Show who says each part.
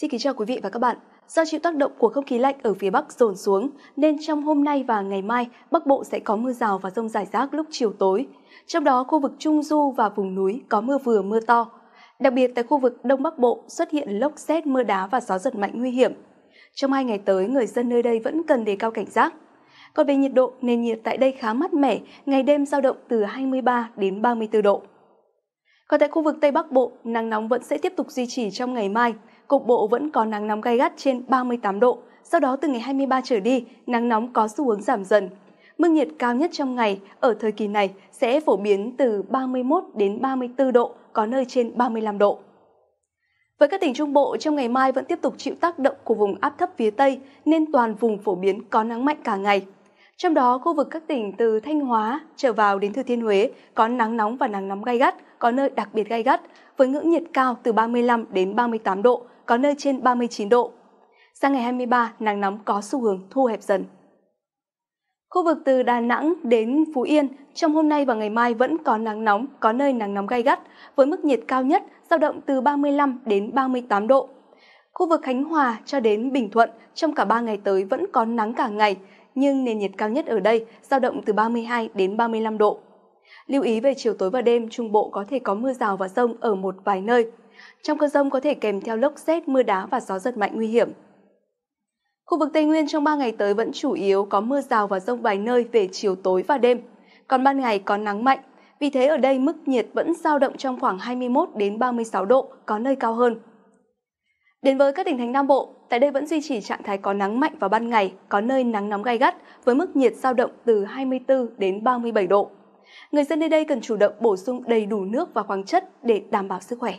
Speaker 1: Xin kính chào quý vị và các bạn. Do chịu tác động của không khí lạnh ở phía Bắc dồn xuống, nên trong hôm nay và ngày mai, Bắc Bộ sẽ có mưa rào và rông rải rác lúc chiều tối. Trong đó, khu vực Trung Du và vùng núi có mưa vừa mưa to. Đặc biệt tại khu vực Đông Bắc Bộ xuất hiện lốc xét mưa đá và gió giật mạnh nguy hiểm. Trong hai ngày tới, người dân nơi đây vẫn cần đề cao cảnh giác. Còn về nhiệt độ, nền nhiệt tại đây khá mát mẻ, ngày đêm giao động từ 23 đến 34 độ. Còn tại khu vực Tây Bắc Bộ, nắng nóng vẫn sẽ tiếp tục duy trì trong ngày mai cục bộ vẫn có nắng nóng gai gắt trên 38 độ. Sau đó từ ngày 23 trở đi, nắng nóng có xu hướng giảm dần. Mức nhiệt cao nhất trong ngày ở thời kỳ này sẽ phổ biến từ 31 đến 34 độ, có nơi trên 35 độ. Với các tỉnh Trung Bộ, trong ngày mai vẫn tiếp tục chịu tác động của vùng áp thấp phía Tây, nên toàn vùng phổ biến có nắng mạnh cả ngày. Trong đó, khu vực các tỉnh từ Thanh Hóa trở vào đến Thừa Thiên Huế có nắng nóng và nắng nóng gai gắt, có nơi đặc biệt gai gắt, với ngưỡng nhiệt cao từ 35 đến 38 độ, có nơi trên 39 độ. Sang ngày 23, nắng nóng có xu hướng thu hẹp dần. Khu vực từ Đà Nẵng đến Phú Yên, trong hôm nay và ngày mai vẫn có nắng nóng, có nơi nắng nóng gay gắt, với mức nhiệt cao nhất dao động từ 35 đến 38 độ. Khu vực Khánh Hòa cho đến Bình Thuận trong cả 3 ngày tới vẫn có nắng cả ngày, nhưng nền nhiệt cao nhất ở đây dao động từ 32 đến 35 độ. Lưu ý về chiều tối và đêm, Trung Bộ có thể có mưa rào và rông ở một vài nơi. Trong cơn rông có thể kèm theo lốc xét, mưa đá và gió giật mạnh nguy hiểm. Khu vực Tây Nguyên trong 3 ngày tới vẫn chủ yếu có mưa rào và rông vài nơi về chiều tối và đêm. Còn ban ngày có nắng mạnh, vì thế ở đây mức nhiệt vẫn dao động trong khoảng 21 đến 36 độ, có nơi cao hơn. Đến với các tỉnh thành Nam Bộ, tại đây vẫn duy trì trạng thái có nắng mạnh vào ban ngày, có nơi nắng nóng gai gắt với mức nhiệt dao động từ 24 đến 37 độ. Người dân nơi đây cần chủ động bổ sung đầy đủ nước và khoáng chất để đảm bảo sức khỏe.